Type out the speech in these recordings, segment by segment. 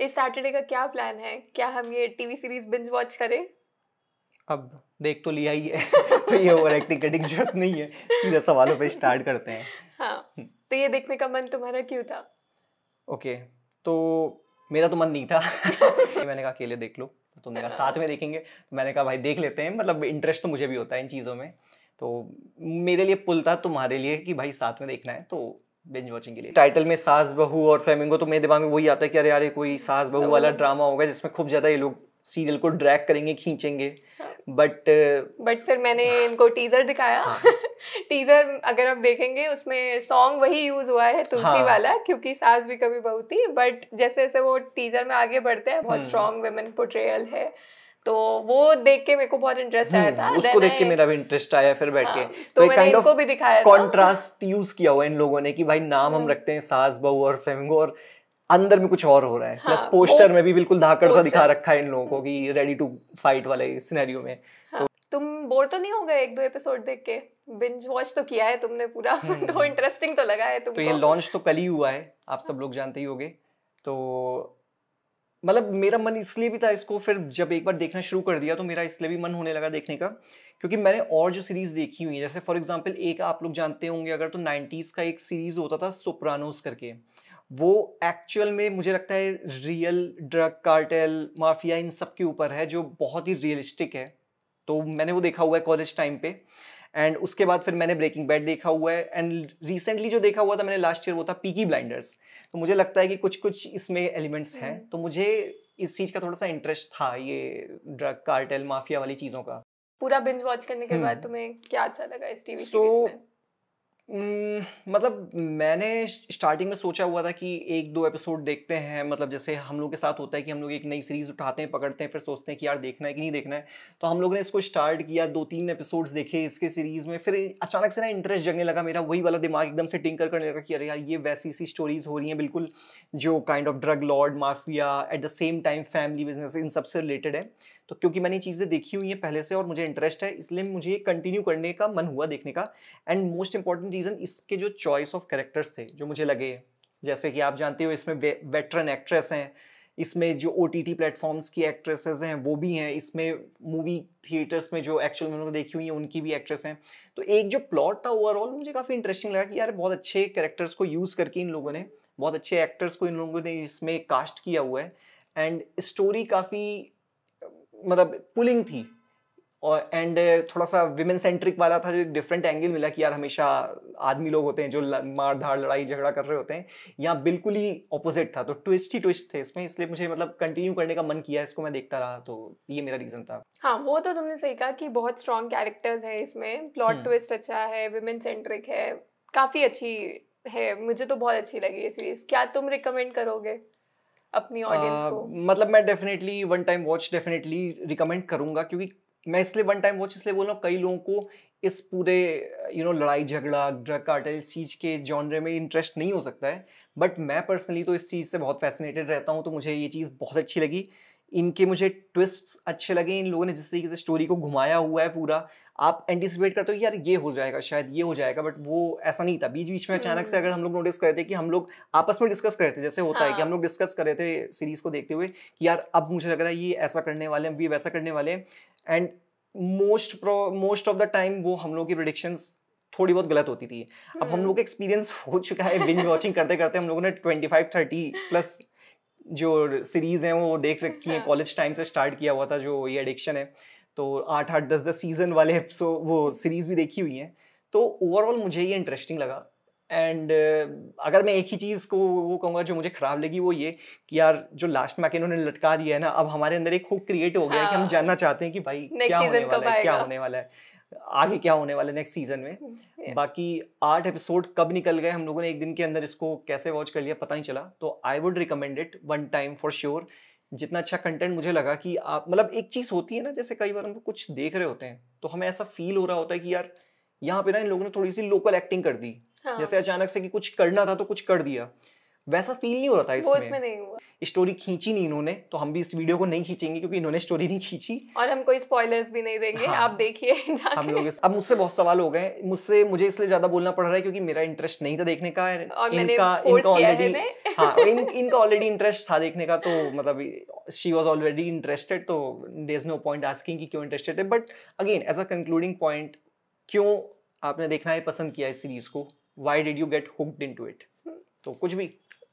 इस सैटरडे का क्या प्लान है क्या हम ये टीवी सीरीज बिंज वॉच करें अब देख तो लिया ही है तो ये ओवर एक्टिंग करने की जरूरत नहीं है सीधा सवालों पे स्टार्ट करते हैं हाँ तो ये देखने का मन तुम्हारा क्यों था ओके तो मेरा तो मन नहीं था मैंने कहा अकेले देख लो तुमने तो कहा हाँ। साथ में देखेंगे तो मैंने कहा भाई देख लेते हैं मतलब इंटरेस्ट तो मुझे भी होता है इन चीज़ों में तो मेरे लिए पुल था तुम्हारे लिए कि भाई साथ में देखना है तो बिंज वॉचिंग के लिए टाइटल में सास बहू और फ्लेमिंगो तो मेरे दिमाग में वही आता है कि अरे यार कोई सास बहू वाला ड्रामा हाँ। होगा जिसमें खूब ज़्यादा ये लोग सीरियल को ड्रैग करेंगे खींचेंगे बट हाँ। बट uh, फिर मैंने हाँ। इनको टीजर दिखाया टीजर अगर आप देखेंगे उसमें सॉन्ग वही यूज हुआ है तुलसी हाँ. वाला क्योंकि सास भी कभी बहू थी बट जैसे जैसे वो टीजर में आगे बढ़ते हैं बहुत स्ट्रॉन्ग वेमेन पोर्ट्रेयल है तो वो देख के मेरे को बहुत इंटरेस्ट आया हम्म, था उसको देख के मेरा भी इंटरेस्ट आया फिर बैठ के हाँ, तो, तो मैंने इनको भी दिखाया कॉन्ट्रास्ट यूज किया हुआ इन लोगों ने कि भाई नाम हम हम्म। रखते हैं सास बहू और फ्लेमिंगो और अंदर में कुछ और हो रहा है हाँ, प्लस पोस्टर में भी बिल्कुल धाकड़ सा दिखा रखा है इन लोगों को कि रेडी टू फाइट वाले सिनेरियो में हाँ, तो, तुम बोर तो नहीं हो गए एक दो एपिसोड देख के बिंज वॉच तो किया है तुमने पूरा हम्म। तो इंटरेस्टिंग तो लगा है तुमको तो ये लॉन्च तो कल ही हुआ है आप सब हाँ। लोग जानते ही होंगे तो मतलब मेरा मन इसलिए भी था इसको फिर जब एक बार देखना शुरू कर दिया तो मेरा इसलिए भी मन होने लगा देखने का क्योंकि मैंने और जो सीरीज़ देखी हुई है जैसे फॉर एग्जांपल एक आप लोग जानते होंगे अगर तो नाइन्टीज़ का एक सीरीज़ होता था सुपरानोस करके वो एक्चुअल में मुझे लगता है रियल ड्रग कार्टेल माफिया इन सब के ऊपर है जो बहुत ही रियलिस्टिक है तो मैंने वो देखा हुआ है कॉलेज टाइम पे एंड उसके बाद फिर मैंने ब्रेकिंग बैड देखा हुआ है एंड रिसेंटली जो देखा हुआ था मैंने लास्ट ईयर वो था पीकी ब्लाइंडर्स तो मुझे लगता है कि कुछ कुछ इसमें एलिमेंट्स हैं हम्म। तो मुझे इस चीज़ का थोड़ा सा इंटरेस्ट था ये ड्रग कार्टेल माफिया वाली चीज़ों का पूरा बिंज वॉच करने के हम्म। बाद तुम्हें क्या अच्छा लगा इस टीवी so, में मतलब मैंने स्टार्टिंग में सोचा हुआ था कि एक दो एपिसोड देखते हैं मतलब जैसे हम लोग के साथ होता है कि हम लोग एक नई सीरीज़ उठाते हैं पकड़ते हैं फिर सोचते हैं कि यार देखना है कि नहीं देखना है तो हम लोग ने इसको स्टार्ट किया दो तीन एपिसोड्स देखे इसके सीरीज़ में फिर अचानक से ना इंटरेस्ट जगने लगा मेरा वही वाला दिमाग एकदम से टिंकर करने लगा कि अरे यार ये वैसी सी स्टोरीज़ हो रही हैं बिल्कुल जो kind of drug lord mafia at the same time family business इन सबसे रिलेटेड है तो क्योंकि मैंने चीज़ें देखी हुई हैं पहले से और मुझे इंटरेस्ट है इसलिए मुझे कंटिन्यू करने का मन हुआ देखने का एंड मोस्ट इंपॉर्टेंट रीज़न इसके जो चॉइस ऑफ करेक्टर्स थे जो मुझे लगे जैसे कि आप जानते हो इसमें वे, वेटरन एक्ट्रेस हैं इसमें जो ओ टी टी प्लेटफॉर्म्स की एक्ट्रेसेस हैं वो भी हैं इसमें मूवी थिएटर्स में जो एक्चुअल मैंने देखी हुई हैं उनकी भी एक्ट्रेस हैं तो एक जो प्लॉट था ओवरऑल मुझे काफ़ी इंटरेस्टिंग लगा कि यार बहुत अच्छे कैरेक्टर्स को यूज़ करके इन लोगों ने बहुत अच्छे एक्टर्स को इन लोगों ने इसमें कास्ट किया हुआ है एंड स्टोरी काफ़ी मतलब पुलिंग थी और एंड थोड़ा सा विमेन सेंट्रिक वाला था जो एक डिफरेंट एंगल मिला कि यार हमेशा आदमी लोग होते हैं जो मार धाड़ लड़ाई झगड़ा कर रहे होते हैं यहाँ बिल्कुल ही ऑपोजिट था तो ट्विस्ट ही ट्विस्ट थे इसमें इसलिए मुझे मतलब कंटिन्यू करने का मन किया इसको मैं देखता रहा तो ये मेरा रीज़न था हाँ वो तो तुमने सही कहा कि बहुत स्ट्रॉन्ग कैरेक्टर्स है इसमें प्लॉट हम्म। ट्विस्ट अच्छा है विमेन सेंट्रिक है काफ़ी अच्छी है मुझे तो बहुत अच्छी लगी ये सीरीज क्या तुम रिकमेंड करोगे अपनी ऑडियंस को मतलब मैं definitely one time watch definitely recommend करूंगा क्योंकि मैं इसलिए वन टाइम वॉच इसलिए बोल रहा हूँ कई लोगों को इस पूरे यू नो लड़ाई झगड़ा ड्रग कार्टेल चीज के जॉनरे में इंटरेस्ट नहीं हो सकता है बट मैं पर्सनली तो इस चीज़ से बहुत फैसिनेटेड रहता हूँ तो मुझे ये चीज़ बहुत अच्छी लगी इनके मुझे ट्विस्ट्स अच्छे लगे इन लोगों ने जिस तरीके से स्टोरी को घुमाया हुआ है पूरा आप एंटिसिपेट करते हो यार ये हो जाएगा शायद ये हो जाएगा बट वो ऐसा नहीं था बीच बीच में अचानक से हम्म। अगर हम लोग नोटिस थे कि हम लोग आपस में डिस्कस थे जैसे होता हाँ। है कि हम हाँ। लोग डिस्कस कर रहे थे सीरीज को देखते हुए कि यार अब मुझे लग रहा है ये ऐसा करने वाले हैं ये वैसा करने वाले हैं and most most of the time वो हम लोग की प्रोडिक्शंस थोड़ी बहुत गलत होती थी अब हम हम्म। लोग का एक्सपीरियंस हो चुका है बिंज वॉचिंग करते करते हम लोगों ने ट्वेंटी फाइव थर्टी प्लस जो सीरीज़ हैं वो देख रखी हैं कॉलेज हाँ। टाइम से स्टार्ट किया हुआ था जो ये एडिक्शन है तो आठ आठ दस दस सीज़न वाले सो वो सीरीज़ भी देखी हुई हैं तो ओवरऑल मुझे ये इंटरेस्टिंग लगा एंड uh, अगर मैं एक ही चीज़ को वो कहूँगा जो मुझे ख़राब लगी वो ये कि यार जो लास्ट में आके इन्होंने लटका दिया है ना अब हमारे अंदर एक खूब क्रिएट हो गया हाँ। कि हम हाँ। जानना चाहते हैं कि भाई क्या होने वाला है क्या होने वाला है आगे क्या होने वाला नेक्स्ट सीजन में hmm, बाकी आठ एपिसोड कब निकल गए हम लोगों ने एक दिन के अंदर इसको कैसे वॉच कर लिया पता नहीं चला तो I would recommend it one time for sure जितना अच्छा कंटेंट मुझे लगा कि आप मतलब एक चीज़ होती है ना जैसे कई बार हम कुछ देख रहे होते हैं तो हमें ऐसा फील हो रहा होता है कि यार यहाँ पे ना इन लोगों ने थोड़ी सी लोकल एक्टिंग कर दी हाँ. जैसे अचानक से कि कुछ करना था तो कुछ कर दिया वैसा फील नहीं हो रहा था इसमें, इसमें नहीं हुआ स्टोरी खींची नहीं इन्होंने तो हम भी इस वीडियो को नहीं खींचेंगे क्योंकि इन्होंने स्टोरी नहीं खींची और हम कोई स्पॉयलर्स भी नहीं देंगे हाँ, आप देखिए हम लोग अब मुझसे बहुत सवाल हो गए मुझसे मुझे इसलिए ज्यादा बोलना पड़ रहा है क्योंकि मेरा इंटरेस्ट नहीं था देखने का इनका इनका ऑलरेडी हाँ इनका ऑलरेडी इंटरेस्ट था देखने का तो मतलब शी वॉज ऑलरेडी इंटरेस्टेड तो there is no point asking कि क्यों इंटरेस्टेड है but again as a concluding point क्यों आपने देखना है पसंद किया इस सीरीज को why did you get hooked into it तो कुछ भी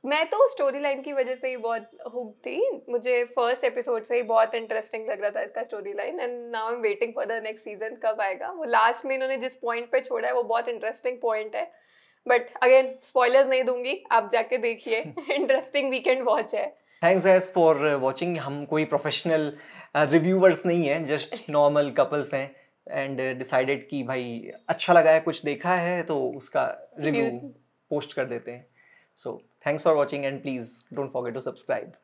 मैं तो स्टोरी लाइन की वजह से ही बहुत हुक थी मुझे फर्स्ट एपिसोड से ही बहुत इंटरेस्टिंग लग रहा था इसका story line and now I am waiting for the next season कब आएगा वो लास्ट में इन्होंने जिस पॉइंट पे छोड़ा है वो बहुत इंटरेस्टिंग पॉइंट है बट अगेन स्पॉयलर्स नहीं दूंगी आप जाके देखिए इंटरेस्टिंग वीकेंड वॉच है थैंक्स गैस फॉर वॉचिंग हम कोई प्रोफेशनल रिव्यूअर्स uh, नहीं है जस्ट नॉर्मल कपल्स हैं एंड डिसाइडेड uh, कि भाई अच्छा लगा है कुछ देखा है तो उसका रिव्यू पोस्ट कर देते हैं सो so, Thanks for watching and please don't forget to subscribe.